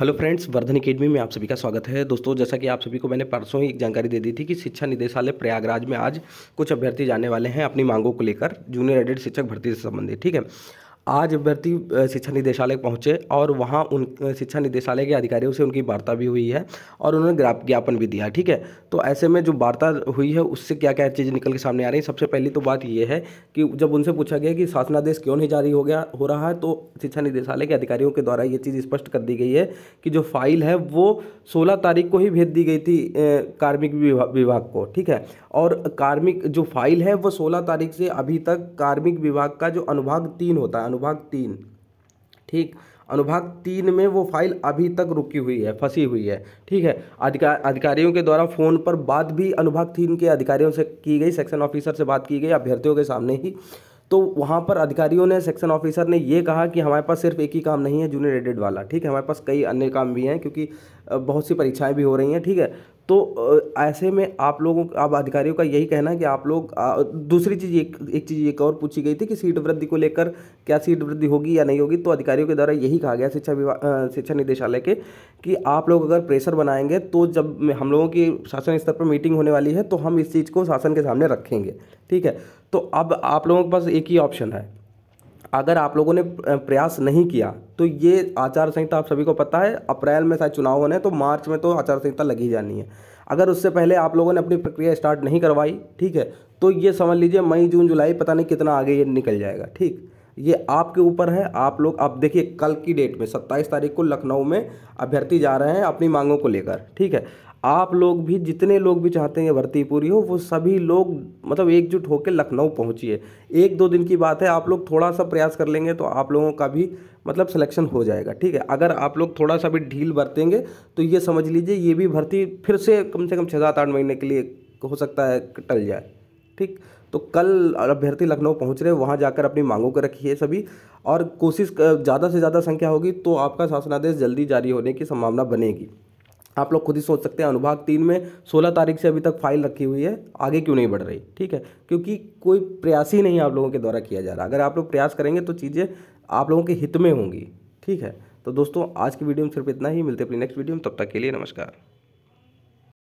hello friends Vardhan academy में आप सभी का स्वागत है दोस्तों जैसा कि आप सभी को मैंने परसों ही एक जानकारी दे दी थी कि शिक्षा निदेशालय प्रयागराज में आज कुछ अभ्यर्थी जाने वाले हैं अपनी मांगों को लेकर जूनियर एडेड शिक्षक भर्ती से संबंधित ठीक है आज अभ्यर्थी शिक्षा निदेशालय पहुंचे और वहाँ उन शिक्षा निदेशालय के अधिकारियों से उनकी वार्ता भी हुई है और उन्होंने ज्ञापन भी दिया ठीक है तो ऐसे में जो वार्ता हुई है उससे क्या क्या चीज़ निकल के सामने आ रही है सबसे पहली तो बात यह है कि जब उनसे पूछा गया कि शासनादेश क्यों नहीं जारी हो गया हो रहा है तो शिक्षा निदेशालय के अधिकारियों के द्वारा ये चीज़ स्पष्ट कर दी गई है कि जो फाइल है वो सोलह तारीख को ही भेज दी गई थी कार्मिक विभाग को ठीक है और कार्मिक जो फाइल है वो सोलह तारीख से अभी तक कार्मिक विभाग का जो अनुभाग तीन होता है अनुभाग तीन ठीक अनुभाग तीन में वो फाइल अभी तक रुकी हुई है फंसी हुई है ठीक है अधिकार अधिकारियों के द्वारा फ़ोन पर बात भी अनुभाग तीन के अधिकारियों से की गई सेक्शन ऑफिसर से बात की गई अभ्यर्थियों के सामने ही तो वहाँ पर अधिकारियों ने सेक्शन ऑफिसर ने ये कहा कि हमारे पास सिर्फ एक ही काम नहीं है जूनियर एडेड वाला ठीक है हमारे पास कई अन्य काम भी हैं क्योंकि बहुत सी परीक्षाएं भी हो रही हैं ठीक है तो ऐसे में आप लोगों आप अधिकारियों का यही कहना है कि आप लोग दूसरी चीज़ एक एक चीज़ एक और पूछी गई थी कि सीट वृद्धि को लेकर क्या सीट वृद्धि होगी या नहीं होगी तो अधिकारियों के द्वारा यही कहा गया शिक्षा विभाग शिक्षा निदेशालय के कि आप लोग अगर प्रेशर बनाएंगे तो जब हम लोगों की शासन स्तर पर मीटिंग होने वाली है तो हम इस चीज़ को शासन के सामने रखेंगे ठीक है तो अब आप लोगों के पास एक ही ऑप्शन है अगर आप लोगों ने प्रयास नहीं किया तो ये आचार संहिता आप सभी को पता है अप्रैल में शायद चुनाव होने तो मार्च में तो आचार संहिता लगी जानी है अगर उससे पहले आप लोगों ने अपनी प्रक्रिया स्टार्ट नहीं करवाई ठीक है तो ये समझ लीजिए मई जून जुलाई पता नहीं कितना आगे ये निकल जाएगा ठीक ये आपके ऊपर है आप लोग अब देखिए कल की डेट में सत्ताईस तारीख को लखनऊ में अभ्यर्थी जा रहे हैं अपनी मांगों को लेकर ठीक है आप लोग भी जितने लोग भी चाहते हैं भर्ती पूरी हो वो सभी लोग मतलब एकजुट होकर लखनऊ पहुंचिए एक दो दिन की बात है आप लोग थोड़ा सा प्रयास कर लेंगे तो आप लोगों का भी मतलब सिलेक्शन हो जाएगा ठीक है अगर आप लोग थोड़ा सा भी ढील बरतेंगे तो ये समझ लीजिए ये भी भर्ती फिर से कम से कम छः सात आठ महीने के लिए हो सकता है टल जाए ठीक तो कल अभ्यर्थी लखनऊ पहुँच रहे हैं वहाँ जाकर अपनी मांगों को रखिए सभी और कोशिश ज़्यादा से ज़्यादा संख्या होगी तो आपका शासनादेश जल्दी जारी होने की संभावना बनेगी आप लोग खुद ही सोच सकते हैं अनुभाग तीन में सोलह तारीख से अभी तक फाइल रखी हुई है आगे क्यों नहीं बढ़ रही ठीक है क्योंकि कोई प्रयास ही नहीं आप लोगों के द्वारा किया जा रहा अगर आप लोग प्रयास करेंगे तो चीज़ें आप लोगों के हित में होंगी ठीक है तो दोस्तों आज की वीडियो में सिर्फ इतना ही मिलते अपनी नेक्स्ट वीडियो में तब तक के लिए नमस्कार